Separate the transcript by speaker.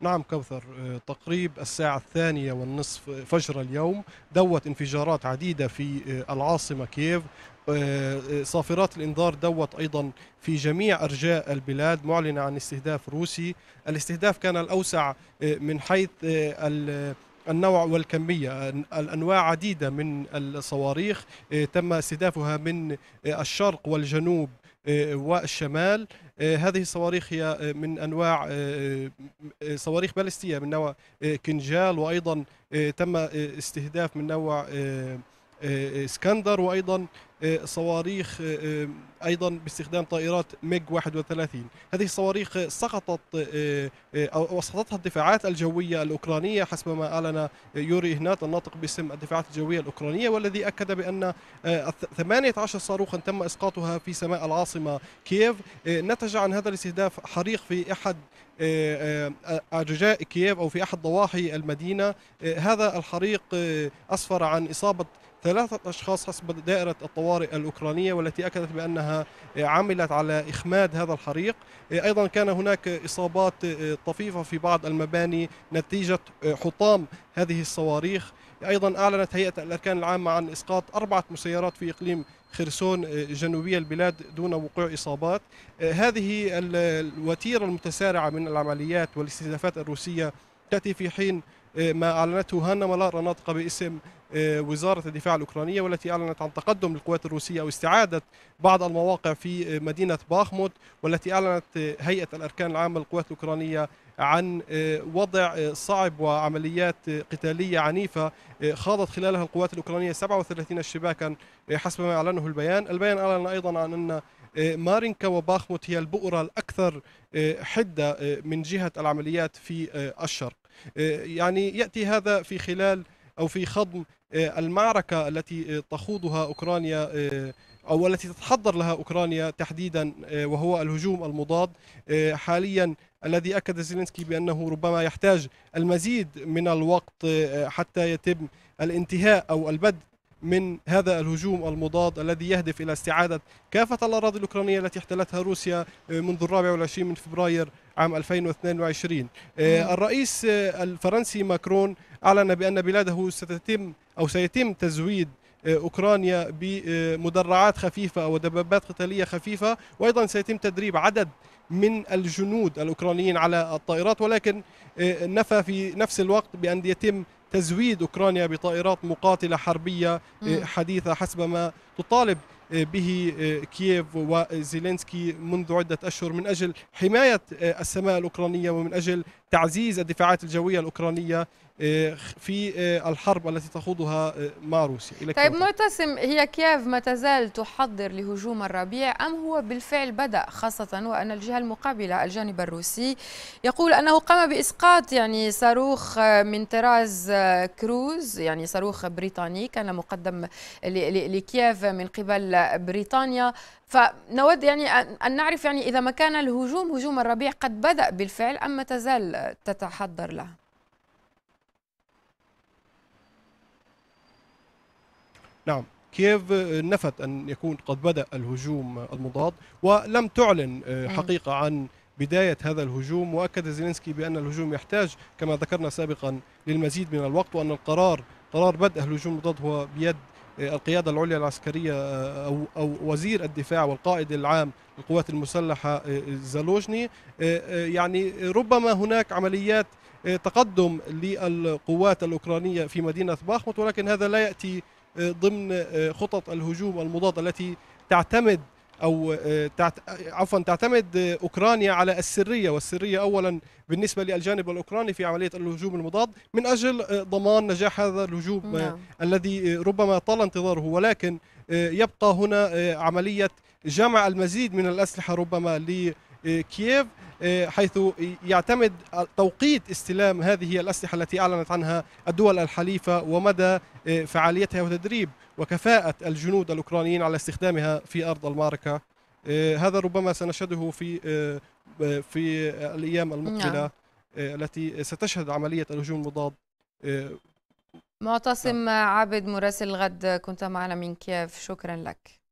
Speaker 1: نعم كوثر آه، تقريب الساعة الثانية والنصف فجر اليوم دوت انفجارات عديدة في آه، العاصمة كييف آه، صافرات الانذار دوت ايضا في جميع ارجاء البلاد معلنة عن استهداف روسي الاستهداف كان الاوسع من حيث النوع والكمية الأنواع عديدة من الصواريخ تم استهدافها من الشرق والجنوب آه، والشمال آه، هذه الصواريخ هي آه، من انواع صواريخ باليستيه من نوع كنجال وايضا تم استهداف من نوع آه، آه، اسكندر وايضا آه، صواريخ ايضا باستخدام طائرات ميج 31 هذه الصواريخ سقطت او اسقطتها الدفاعات الجويه الاوكرانيه حسب ما اعلن يوري هنات الناطق باسم الدفاعات الجويه الاوكرانيه والذي اكد بان 18 صاروخا تم اسقاطها في سماء العاصمه كييف نتج عن هذا الاستهداف حريق في احد أرجاء كييف أو في أحد ضواحي المدينة هذا الحريق أسفر عن إصابة ثلاثة أشخاص حسب دائرة الطوارئ الأوكرانية والتي أكدت بأنها عملت على إخماد هذا الحريق أيضا كان هناك إصابات طفيفة في بعض المباني نتيجة حطام هذه الصواريخ أيضا أعلنت هيئة الأركان العامة عن إسقاط أربعة مسيرات في إقليم خرسون جنوبي البلاد دون وقوع إصابات هذه الوتيرة المتسارعة من العمليات والاستهدافات الروسية تأتي في حين ما أعلنته هانا ملار الناطقة باسم آه، وزارة الدفاع الأوكرانية والتي أعلنت عن تقدم القوات الروسية أو استعادة بعض المواقع في آه، مدينة باخموت والتي أعلنت آه، هيئة الأركان العامة للقوات الأوكرانية عن وضع صعب وعمليات قتالية عنيفة خاضت خلالها القوات الأوكرانية 37 اشتباكا حسب ما أعلنه البيان البيان أعلن أيضا عن أن مارينكا وباخموت هي البؤرة الأكثر حدة من جهة العمليات في الشرق يعني يأتي هذا في خلال أو في خضم آه، المعركة التي آه، تخوضها أوكرانيا آه، أو التي تتحضر لها أوكرانيا تحديدا وهو الهجوم المضاد حاليا الذي أكد زيلينسكي بأنه ربما يحتاج المزيد من الوقت حتى يتم الانتهاء أو البدء من هذا الهجوم المضاد الذي يهدف إلى استعادة كافة الأراضي الأوكرانية التي احتلتها روسيا آه، منذ الرابع والعشرين من فبراير عام 2022 آه، الرئيس آه، الفرنسي ماكرون أعلن بأن بلاده ستتم أو سيتم تزويد اوكرانيا بمدرعات خفيفه او دبابات قتاليه خفيفه وايضا سيتم تدريب عدد من الجنود الاوكرانيين على الطائرات ولكن نفى في نفس الوقت بان يتم تزويد أوكرانيا بطائرات مقاتلة حربية إيه، حديثة حسب ما تطالب إيه، به إيه، كييف وزيلينسكي منذ عدة أشهر من أجل حماية السماء الأوكرانية ومن أجل تعزيز الدفاعات الجوية الأوكرانية آه، في آه، الحرب التي تخوضها آه، مع روسيا إلى طيب
Speaker 2: معتصم هي كييف ما تزال تحضر لهجوم الربيع أم هو بالفعل بدأ خاصة وأن الجهة المقابلة الجانب الروسي يقول أنه قام بإسقاط يعني صاروخ من طراز كروز يعني صاروخ بريطاني كان مقدم لكييف من قبل بريطانيا فنود يعني أن نعرف يعني إذا ما كان الهجوم هجوم الربيع قد بدأ بالفعل أم ما تزال تتحضر له؟
Speaker 1: نعم كييف آه، نفت أن يكون قد بدأ الهجوم المضاد ولم تعلن آه، حقيقة عن بداية هذا الهجوم وأكد زيلينسكي بأن الهجوم يحتاج كما ذكرنا سابقا للمزيد من الوقت وأن القرار قرار بدء الهجوم المضاد هو بيد القيادة العليا العسكرية آه، أو, أو وزير الدفاع والقائد العام للقوات المسلحة آه، زالوجني آه، يعني ربما هناك عمليات تقدم للقوات الأوكرانية في مدينة باخمت ولكن هذا لا يأتي ضمن خطط الهجوم المضاد التي تعتمد او آه، عفوا تعتمد آه، اوكرانيا على السريه والسريه اولا بالنسبه للجانب الاوكراني في عمليه الهجوم المضاد من اجل آه، ضمان نجاح هذا الهجوم نعم. الذي ربما طال انتظاره ولكن يبقى هنا عمليه جمع المزيد من الاسلحه ربما آه، كييف آه، حيث يعتمد توقيت استلام هذه الأسلحة التي أعلنت عنها الدول الحليفة ومدى آه، فعاليتها وتدريب وكفاءة الجنود الأوكرانيين على استخدامها في أرض المعركة هذا ربما سنشهده في في الأيام المقبلة نعم. التي ستشهد عملية الهجوم المضاد
Speaker 2: معتصم نعم. عابد مراسل الغد كنت معنا من كييف شكرا لك